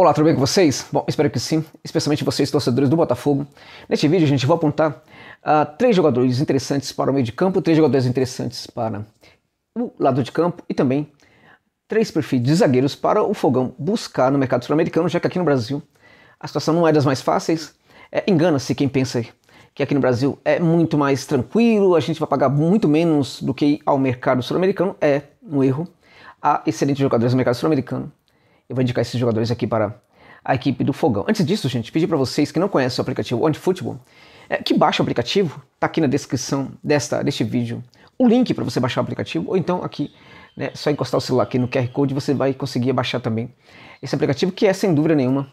Olá, tudo bem com vocês? Bom, espero que sim, especialmente vocês, torcedores do Botafogo. Neste vídeo, a gente, vai apontar uh, três jogadores interessantes para o meio de campo, três jogadores interessantes para o lado de campo e também três perfis de zagueiros para o Fogão buscar no mercado sul-americano, já que aqui no Brasil a situação não é das mais fáceis. É, Engana-se quem pensa que aqui no Brasil é muito mais tranquilo, a gente vai pagar muito menos do que ao mercado sul-americano. É um erro. Há excelentes jogadores no mercado sul-americano eu vou indicar esses jogadores aqui para a equipe do Fogão. Antes disso, gente, pedir para vocês que não conhecem o aplicativo OneFootball, é, que baixem o aplicativo, tá aqui na descrição desta, deste vídeo o link para você baixar o aplicativo, ou então aqui, né, só encostar o celular aqui no QR Code, você vai conseguir baixar também esse aplicativo, que é sem dúvida nenhuma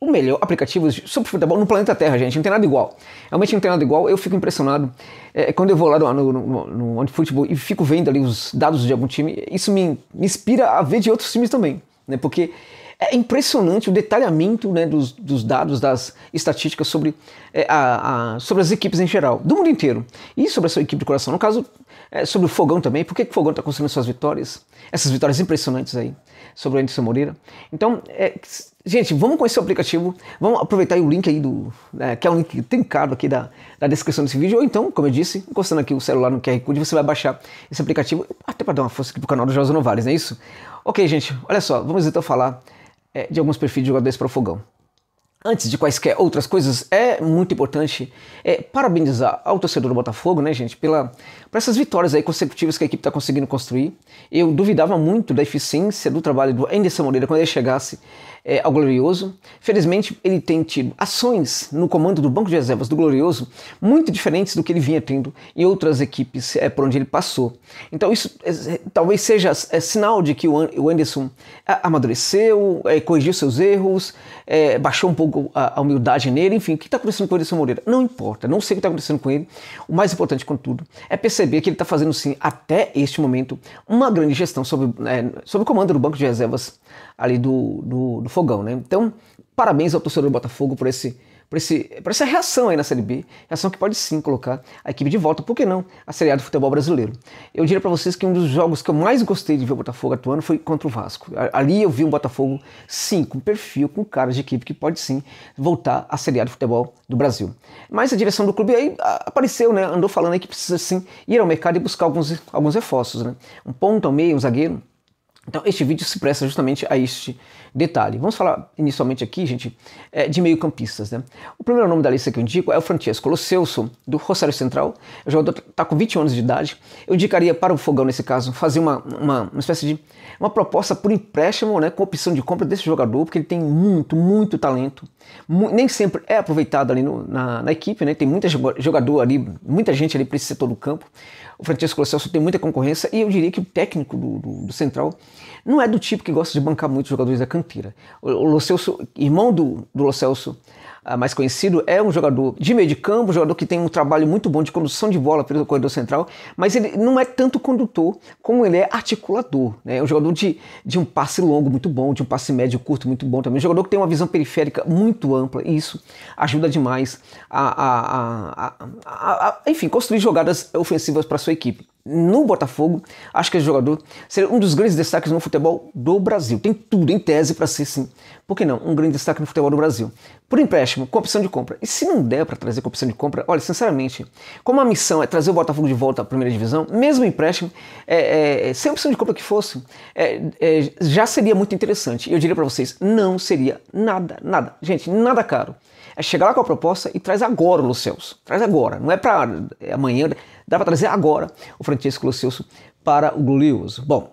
o melhor aplicativo sobre futebol no planeta Terra, gente. Não tem nada igual. Realmente não tem nada igual. Eu fico impressionado é, quando eu vou lá no, no, no, no OneFootball e fico vendo ali os dados de algum time. Isso me, me inspira a ver de outros times também né? porque é impressionante o detalhamento né, dos, dos dados, das estatísticas sobre, é, a, a, sobre as equipes em geral, do mundo inteiro. E sobre a sua equipe de coração. No caso, é, sobre o Fogão também. Por que, que o Fogão está conseguindo suas vitórias? Essas vitórias impressionantes aí sobre o Anderson Moreira. Então, é, gente, vamos conhecer o aplicativo, vamos aproveitar o link aí do, é, que é o um link trincado aqui da, da descrição desse vídeo, ou então, como eu disse, encostando aqui o celular no QR Code, você vai baixar esse aplicativo, até para dar uma força aqui pro canal do José Novares, não é isso? Ok, gente, olha só, vamos então falar é, de alguns perfis de jogadores para o fogão. Antes de quaisquer outras coisas, é muito importante é, parabenizar ao torcedor do Botafogo, né, gente, pela, por essas vitórias aí consecutivas que a equipe está conseguindo construir. Eu duvidava muito da eficiência do trabalho do Anderson Moreira quando ele chegasse é, ao Glorioso. Felizmente, ele tem tido ações no comando do Banco de Reservas do Glorioso muito diferentes do que ele vinha tendo em outras equipes é, por onde ele passou. Então, isso é, talvez seja é, sinal de que o Anderson é, amadureceu, é, corrigiu seus erros, baixou um pouco a, a humildade nele, enfim, o que está acontecendo com Anderson Moreira? Não importa, não sei o que está acontecendo com ele. O mais importante, contudo, é perceber que ele está fazendo, sim, até este momento, uma grande gestão sob, é, o comando do Banco de Reservas ali do, do, do Fogão, né? Então, parabéns ao torcedor do Botafogo por esse por, esse, por essa reação aí na Série B, reação que pode sim colocar a equipe de volta, por que não, a Série A do futebol brasileiro. Eu diria para vocês que um dos jogos que eu mais gostei de ver o Botafogo atuando foi contra o Vasco. Ali eu vi um Botafogo, sim, com perfil, com cara de equipe que pode sim voltar à Série A do futebol do Brasil. Mas a direção do clube aí apareceu, né, andou falando aí que precisa sim ir ao mercado e buscar alguns, alguns reforços, né, um ponto ao meio, um zagueiro. Então este vídeo se presta justamente a este Detalhe, vamos falar inicialmente aqui, gente, é, de meio-campistas. Né? O primeiro nome da lista que eu indico é o Francesco Lucelso do Rosário Central. O jogador está com 21 anos de idade. Eu indicaria para o Fogão, nesse caso, fazer uma, uma, uma espécie de uma proposta por empréstimo, né, com opção de compra desse jogador, porque ele tem muito, muito talento. Nem sempre é aproveitado ali no, na, na equipe, né? tem muita jogador ali, muita gente ali para esse setor do campo. O Francesco Lucelso tem muita concorrência e eu diria que o técnico do, do, do Central não é do tipo que gosta de bancar muitos jogadores da canteira. O, o Lo Celso, irmão do, do Lo Celso, ah, mais conhecido, é um jogador de meio de campo, um jogador que tem um trabalho muito bom de condução de bola pelo corredor central, mas ele não é tanto condutor como ele é articulador. Né? É um jogador de, de um passe longo muito bom, de um passe médio curto muito bom também. Um jogador que tem uma visão periférica muito ampla e isso ajuda demais a, a, a, a enfim, construir jogadas ofensivas para sua equipe no Botafogo, acho que esse jogador seria um dos grandes destaques no futebol do Brasil. Tem tudo em tese para ser sim. Por que não? Um grande destaque no futebol do Brasil. Por empréstimo, com opção de compra. E se não der para trazer com opção de compra, olha, sinceramente, como a missão é trazer o Botafogo de volta à primeira divisão, mesmo empréstimo, é, é, é sem opção de compra que fosse, é, é já seria muito interessante. Eu diria para vocês, não seria nada, nada. Gente, nada caro é chegar lá com a proposta e traz agora o Lucelso. Traz agora. Não é para é amanhã, dá para trazer agora o Francisco Lucelso para o Glorioso. Bom,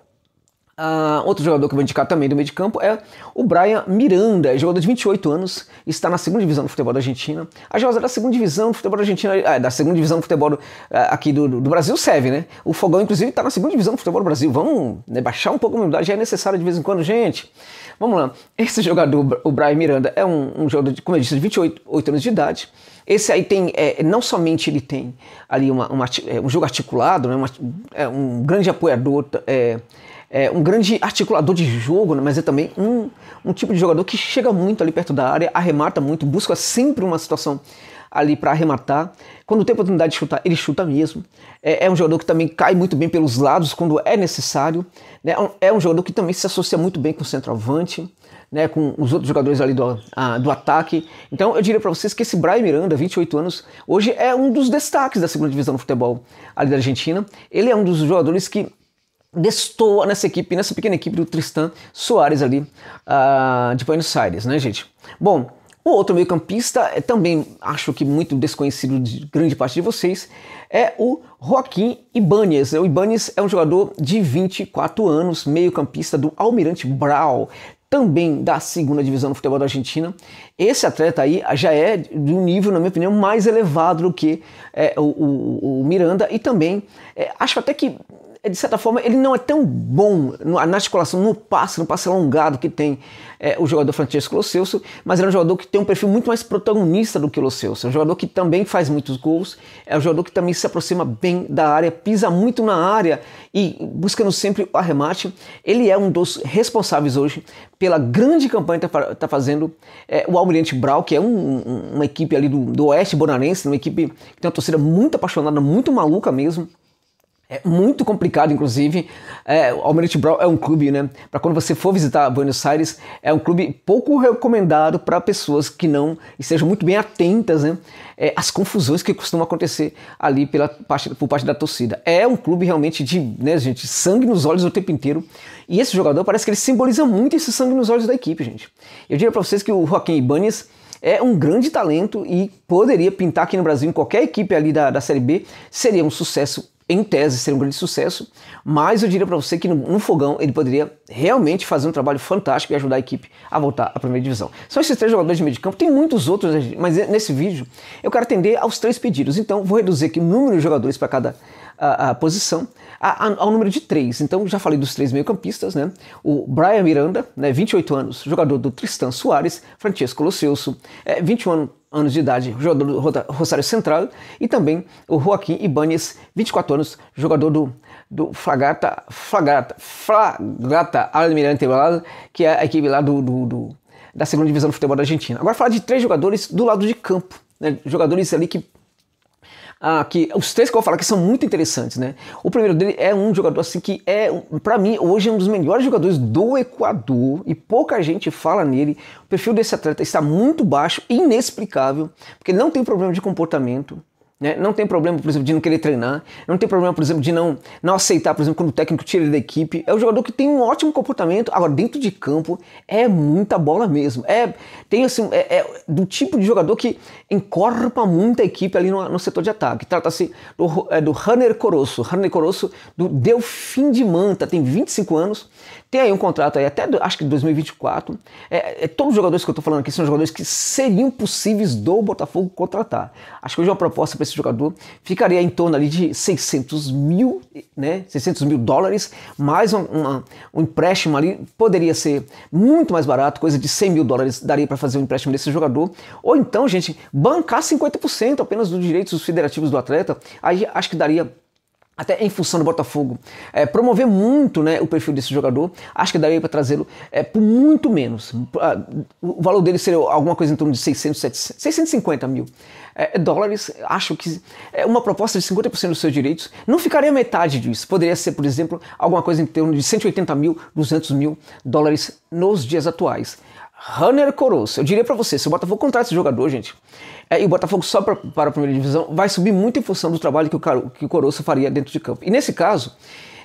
Uh, outro jogador que eu vou indicar também do meio de campo é o Brian Miranda, jogador de 28 anos, está na segunda divisão do futebol da Argentina. A Josa da segunda divisão do futebol da Argentina, é, da segunda divisão do futebol é, aqui do, do, Brasil serve, né? O Fogão, inclusive, está na segunda divisão do futebol do Brasil. Vamos né, baixar um pouco a humildade, já é necessário de vez em quando, gente. Vamos lá. Esse jogador, o Brian Miranda, é um, um jogador, de, como eu disse, de 28 anos de idade. Esse aí tem, é, não somente ele tem ali uma, uma, é, um jogo articulado, né, uma, é, um grande apoiador. É, é, um grande articulador de jogo, né? mas é também um, um tipo de jogador que chega muito ali perto da área, arremata muito, busca sempre uma situação ali para arrematar. Quando tem oportunidade de chutar, ele chuta mesmo. É, é, um jogador que também cai muito bem pelos lados quando é necessário. Né? É um é jogador que também se associa muito bem com o centroavante, né? com os outros jogadores ali do, a, do ataque. Então eu diria para vocês que esse Brian Miranda, 28 anos, hoje é um dos destaques da segunda divisão do futebol ali da Argentina. Ele é um dos jogadores que destoa nessa equipe, nessa pequena equipe do Tristan Soares ali uh, de Buenos Aires, né, gente? Bom, o outro meio-campista, é também acho que muito desconhecido de grande parte de vocês, é o Joaquim Ibanez. O Ibanez é um jogador de 24 anos, meio-campista do Almirante Brau, também da segunda divisão do futebol da Argentina. Esse atleta aí já é de um nível, na minha opinião, mais elevado do que é, o, o, o, Miranda e também é, acho até que de certa forma, ele não é tão bom na articulação, no passe, no passe alongado que tem é, o jogador Francesco Locelso, mas ele é um jogador que tem um perfil muito mais protagonista do que o Lo É um jogador que também faz muitos gols, é um jogador que também se aproxima bem da área, pisa muito na área e buscando sempre o arremate. Ele é um dos responsáveis hoje pela grande campanha que está tá fazendo é, o Almirante Brau, que é um, um, uma equipe ali do, do Oeste Bonarense, uma equipe que tem uma torcida muito apaixonada, muito maluca mesmo. É muito complicado, inclusive. É, o Almirante Brown é um clube, né? Para quando você for visitar Buenos Aires, é um clube pouco recomendado para pessoas que não estejam muito bem atentas, né? É, as confusões que costumam acontecer ali pela parte, por parte da torcida. É um clube realmente de, né, gente, sangue nos olhos o tempo inteiro. E esse jogador parece que ele simboliza muito esse sangue nos olhos da equipe, gente. Eu diria para vocês que o Joaquim Ibanez é um grande talento e poderia pintar aqui no Brasil em qualquer equipe ali da, da Série B, seria um sucesso em tese, ser um grande sucesso, mas eu diria para você que no, no, fogão ele poderia realmente fazer um trabalho fantástico e ajudar a equipe a voltar à primeira divisão. São esses três jogadores de meio de campo, tem muitos outros, mas é, nesse vídeo eu quero atender aos três pedidos, então vou reduzir aqui o número de jogadores para cada a, a posição a, a, ao número de três. Então já falei dos três meio-campistas, né? O Brian Miranda, né, 28 anos, jogador do Tristan Soares, Francesco Luceuso, é, 21 anos anos de idade, jogador do Rosário Central, e também o Joaquim Ibanez 24 anos, jogador do, do Fragata, Fragata, Fragata Almirante Valada, que é a equipe lá do, do, do, da segunda divisão do futebol da Argentina. Agora falar de três jogadores do lado de campo, né? jogadores ali que ah, que os três que eu vou falar que são muito interessantes, né? O primeiro dele é um jogador assim que é, para mim, hoje é um dos melhores jogadores do Equador e pouca gente fala nele. O perfil desse atleta está muito baixo, inexplicável, porque não tem problema de comportamento. Né? Não tem problema, por exemplo, de não querer treinar. Não tem problema, por exemplo, de não, não aceitar, por exemplo, quando o técnico tira ele da equipe. É um jogador que tem um ótimo comportamento. Agora, dentro de campo, é muita bola mesmo. É, tem assim, é, é do tipo de jogador que encorpa muita equipe ali no, no setor de ataque. Trata-se do, é, do Runner Corosso. Runner Corosso do Delfim de Manta, tem 25 anos. Tem aí um contrato aí até, acho que 2024. É, é, todos os jogadores que eu tô falando aqui são jogadores que seriam possíveis do Botafogo contratar. Acho que hoje é uma proposta para desse jogador ficaria em torno ali de 600 mil, né, 600 mil dólares, mais um uma, um empréstimo ali poderia ser muito mais barato, coisa de 100 mil dólares daria para fazer um empréstimo desse jogador. Ou então, gente, bancar 50% apenas dos direitos federativos do atleta, aí acho que daria até em função do Botafogo, é, promover muito né, o perfil desse jogador, acho que daria para trazê-lo é, por muito menos. Ah, o valor dele seria alguma coisa em torno de 600, 700, 650 mil é, dólares. Acho que é, uma proposta de 50% dos seus direitos não ficaria metade disso. Poderia ser, por exemplo, alguma coisa em torno de 180 mil, 200 mil dólares nos dias atuais. Runner Coroço, eu diria para você, se o Botafogo contrata esse jogador, gente, é, e o Botafogo só pra, para a primeira divisão vai subir muito em função do trabalho que o, que o Coroço faria dentro de campo. E nesse caso,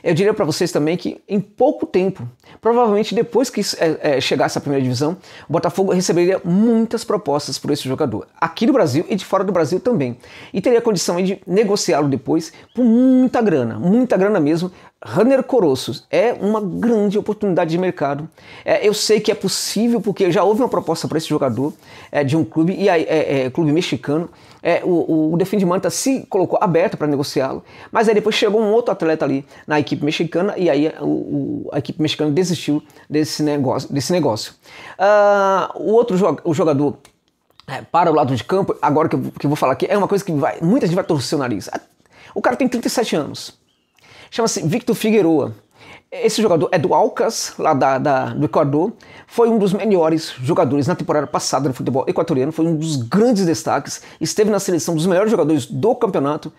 eu diria para vocês também que em pouco tempo, provavelmente depois que é, é, chegasse a primeira divisão, o Botafogo receberia muitas propostas por esse jogador, aqui do Brasil e de fora do Brasil também. E teria condição de negociá-lo depois por muita grana, muita grana mesmo. Runner Corosso é uma grande oportunidade de mercado. É, eu sei que é possível porque já houve uma proposta para esse jogador é, de um clube, e aí, é, é, clube mexicano, é, o, o Defende Manta se colocou aberto para negociá-lo, mas aí depois chegou um outro atleta ali na equipe mexicana e aí o, o, a equipe mexicana desistiu desse negócio. Desse negócio. Uh, o outro jo o jogador é, para o lado de campo, agora que eu, que eu vou falar aqui, é uma coisa que vai, muita gente vai torcer o nariz. O cara tem 37 anos. Chama-se Victor Figueroa. Esse jogador é do Alcas, lá da, da, do Equador. Foi um dos melhores jogadores na temporada passada no futebol equatoriano. Foi um dos grandes destaques. Esteve na seleção dos melhores jogadores do campeonato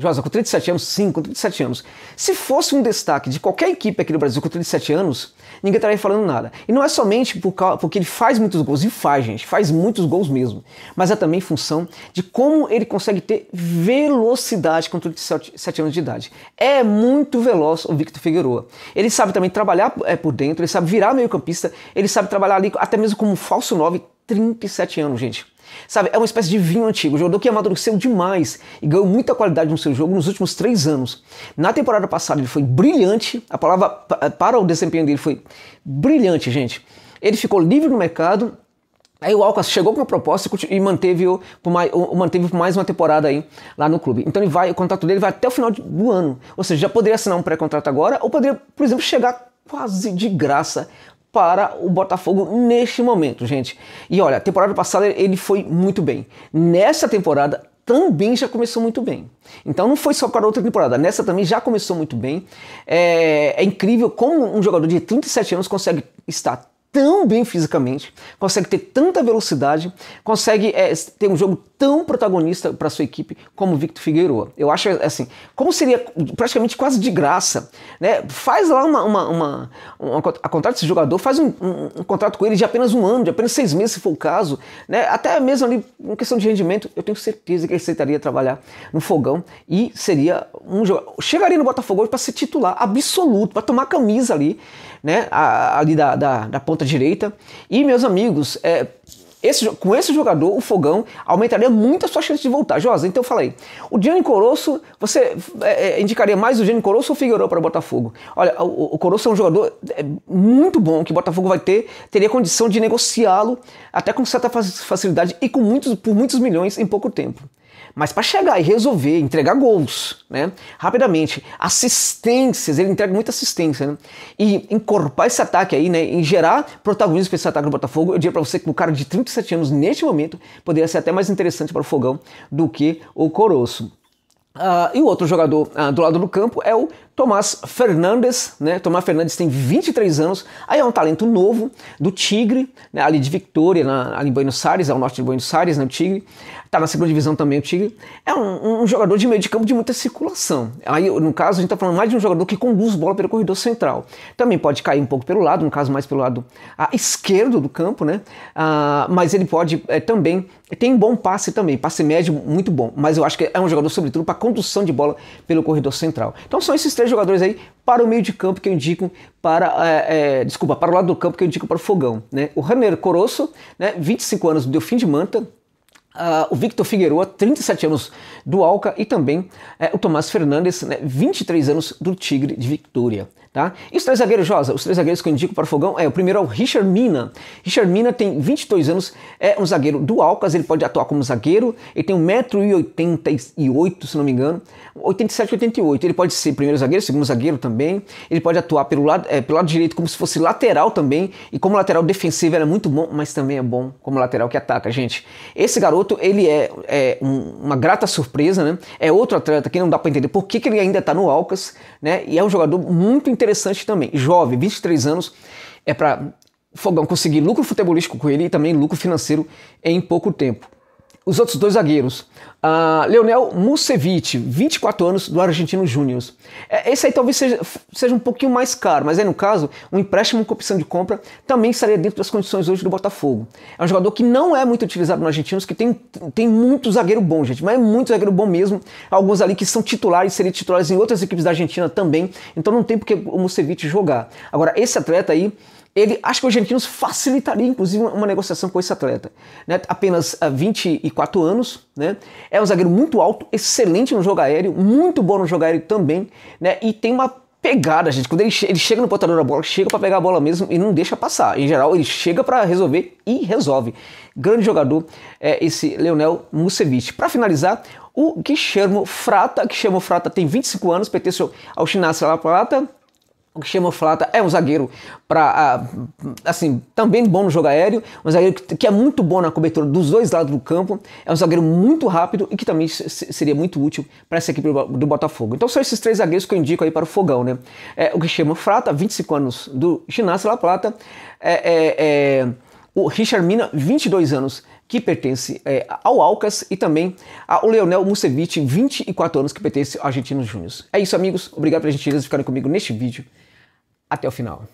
Josa, com 37 anos, sim, com 37 anos. Se fosse um destaque de qualquer equipe aqui no Brasil com 37 anos, ninguém estaria falando nada. E não é somente por causa, porque ele faz muitos gols, e faz, gente, faz muitos gols mesmo. Mas é também função de como ele consegue ter velocidade com 37 anos de idade. É muito veloz o Victor Figueroa. Ele sabe também trabalhar eh, por dentro, ele sabe virar meio-campista, ele sabe trabalhar ali até mesmo como um falso 9, 37 anos, gente. Sabe, é uma espécie de vinho antigo, um jogador que amadureceu demais e ganhou muita qualidade no seu jogo nos últimos três anos. Na temporada passada ele foi brilhante, a palavra eh, para o desempenho dele foi brilhante, gente. Ele ficou livre no mercado, aí o Alcas chegou com uma proposta e manteve-o por, manteve por mais uma temporada aí lá no clube. Então ele vai, o contrato dele vai até o final do ano, ou seja, já poderia assinar um pré-contrato agora ou poderia, por exemplo, chegar quase de graça para o Botafogo neste momento, gente. E olha, temporada passada ele foi muito bem. Nesta temporada também já começou muito bem. Então não foi só para outra temporada, nessa também já começou muito bem. É, é incrível como um jogador de 37 anos consegue estar tão bem fisicamente, consegue ter tanta velocidade, consegue é, ter um jogo tão protagonista para sua equipe como Victor Figueiredo. Eu acho assim, como seria praticamente quase de graça, né? Faz lá uma, uma, uma, uma a contrato desse jogador, faz um, um, um, contrato com ele de apenas um ano, de apenas seis meses, se for o caso, né? Até mesmo ali, em questão de rendimento, eu tenho certeza que ele aceitaria trabalhar no fogão e seria um jogador. Chegaria no Botafogo para ser titular absoluto, para tomar camisa ali, né? A, ali da, da, da ponta direita. E meus amigos, é, esse, com esse jogador, o Fogão aumentaria muito a sua chance de voltar. Josa, então eu falei. O Gianni Corosso, você é, é, indicaria mais o Gianni Corosso ou o Figueiredo para o Botafogo? Olha, o, o Corosso é um jogador é, muito bom que o Botafogo vai ter, teria condição de negociá-lo até com certa facilidade e com muitos, por muitos milhões em pouco tempo. Mas para chegar e resolver, entregar gols, né? Rapidamente, assistências, ele entrega muita assistência, né? E encorpar esse ataque aí, né? E gerar protagonismo para esse ataque do Botafogo, eu diria para você que o cara de 37 anos, neste momento, poderia ser até mais interessante para o Fogão do que o Coroço. Uh, e o outro jogador uh, do lado do campo é o Tomás Fernandes, né? Tomás Fernandes tem 23 anos, aí é um talento novo do Tigre, né? ali de Vitória, na, ali em Buenos Aires, ao norte de Buenos Aires, né? O Tigre tá na segunda divisão também o Tigre. É um, um, jogador de meio de campo de muita circulação. Aí, no caso, a gente tá falando mais de um jogador que conduz bola pelo corredor central. Também pode cair um pouco pelo lado, no caso, mais pelo lado ah, esquerdo do campo, né? Ah, mas ele pode é, também. Tem bom passe também, passe médio muito bom. Mas eu acho que é um jogador, sobretudo, para condução de bola pelo corredor central. Então são esses três jogadores aí para o meio de campo que eu indico para, é, é, desculpa, para o lado do campo que eu indico para o Fogão. Né? O Rainer Corosso, né, 25 anos do Delfim de Manta, Uh, o Victor Figueroa, 37 anos do Alca, e também uh, o Tomás Fernandes, né, 23 anos do Tigre de Vitória Tá? E os três zagueiros, Josa? Os três zagueiros que eu indico para o Fogão é o primeiro é o Richard Mina. Richard Mina tem 22 anos, é um zagueiro do Alcas, ele pode atuar como zagueiro, ele tem 1,88m, se não me engano, 87, 88. Ele pode ser primeiro zagueiro, segundo zagueiro também, ele pode atuar pelo lado, é, pelo lado direito como se fosse lateral também, e como lateral defensivo ele é muito bom, mas também é bom como lateral que ataca, gente. Esse garoto, ele é, é um, uma grata surpresa, né? É outro atleta que não dá para entender por que, que ele ainda está no Alcas, né? E é um jogador muito interessante interessante também. Jovem, 23 anos, é para Fogão conseguir lucro futebolístico com ele e também lucro financeiro em pouco tempo os outros dois zagueiros. Uh, Leonel Musevic, 24 anos, do Argentino Júnior. É, esse aí talvez seja, seja um pouquinho mais caro, mas aí no caso, um empréstimo com opção de compra também estaria dentro das condições hoje do Botafogo. É um jogador que não é muito utilizado no Argentinos, que tem, tem muito zagueiro bom, gente, mas é muito zagueiro bom mesmo. Alguns ali que são titulares, seriam titulares em outras equipes da Argentina também, então não tem porque o Musevic jogar. Agora, esse atleta aí ele, acho que o Argentinos facilitaria, inclusive, uma, uma negociação com esse atleta. Né? Apenas há ah, 24 anos, né? é um zagueiro muito alto, excelente no jogo aéreo, muito bom no jogo aéreo também, né? e tem uma pegada, gente. Quando ele, che ele chega no portador da bola, chega para pegar a bola mesmo e não deixa passar. Em geral, ele chega para resolver e resolve. Grande jogador é esse Leonel Musevic. Para finalizar, o Guillermo Frata. chama Frata tem 25 anos, pertence ao Chinácio La Plata, o Cristiano Flata é um zagueiro para ah, assim também bom no jogo aéreo, um zagueiro que é muito bom na cobertura dos dois lados do campo, é um zagueiro muito rápido e que também seria muito útil para essa equipe do Botafogo. Então são esses três zagueiros que eu indico aí para o fogão, né? É, o Cristiano Flata, 25 anos do Ginásio La Plata, é, é, é o Richard Mina, 22 anos que pertence é, ao Alcas e também ao Leonel Musevich, 24 anos, que pertence ao Argentinos Júnior. É isso, amigos. Obrigado pela gentileza de ficarem comigo neste vídeo. Até o final.